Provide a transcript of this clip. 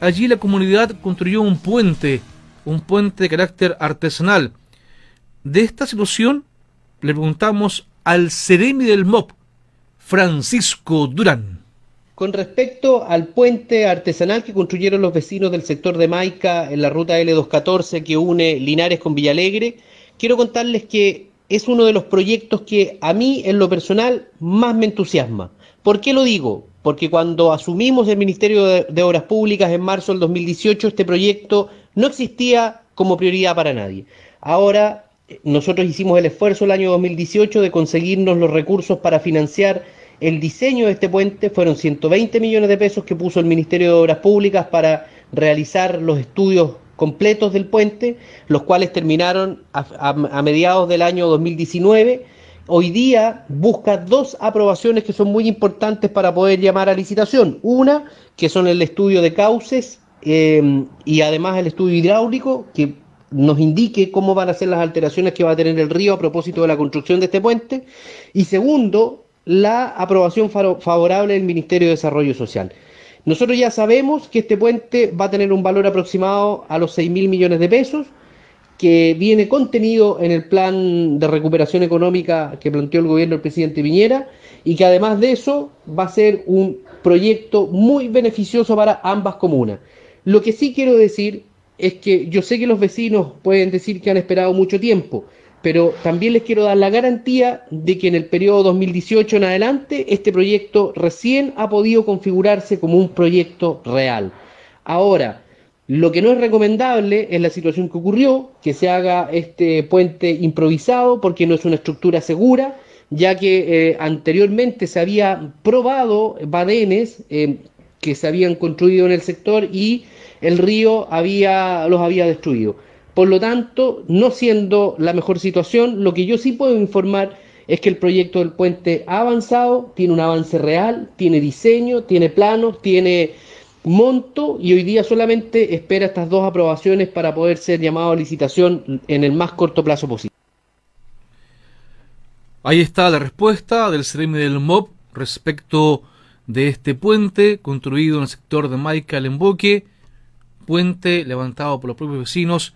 Allí la comunidad construyó un puente, un puente de carácter artesanal. De esta situación le preguntamos al seremi del MOP, Francisco Durán. Con respecto al puente artesanal que construyeron los vecinos del sector de Maica en la ruta L214 que une Linares con Villalegre, quiero contarles que es uno de los proyectos que a mí en lo personal más me entusiasma. ¿Por qué lo digo? porque cuando asumimos el Ministerio de, Obras Públicas en marzo del 2018, este proyecto no existía como prioridad para nadie. Ahora eh, nosotros hicimos el esfuerzo el año 2018 de conseguirnos los recursos para financiar el diseño de este puente. Fueron 120 millones de pesos que puso el Ministerio de Obras Públicas para realizar los estudios completos del puente, los cuales terminaron a, mediados del año 2019 hoy día busca dos aprobaciones que son muy importantes para poder llamar a licitación. Una, que son el estudio de cauces em, y además el estudio hidráulico, que nos indique cómo van a ser las alteraciones que va a tener el río a propósito de la construcción de este puente. Y segundo, la aprobación favorable del Ministerio de Desarrollo Social. Nosotros ya sabemos que este puente va a tener un valor aproximado a los 6 mil millones de pesos que viene contenido en el plan de recuperación económica que planteó el gobierno del presidente Viñera y que además de eso va a ser un proyecto muy beneficioso para ambas comunas. Lo que sí quiero decir es que yo sé que los vecinos pueden decir que han esperado mucho tiempo, pero también les quiero dar la garantía de que en el periodo 2018 en adelante este proyecto recién ha podido configurarse como un proyecto real. Ahora, lo que no es recomendable es la situación que ocurrió, que se haga este puente improvisado porque no es una estructura segura, ya que eh, anteriormente se había probado badenes eh, que se habían construido en el sector y el río había, los había destruido. Por lo tanto, no siendo la mejor situación, lo que yo sí puedo informar es que el proyecto del puente ha avanzado, tiene un avance real, tiene diseño, tiene planos, tiene monto y hoy día solamente espera estas dos aprobaciones para poder ser llamado a licitación en el más corto plazo posible. Ahí está la respuesta del CRM del MOB respecto de este puente construido en el sector de Maica Emboque, puente levantado por los propios vecinos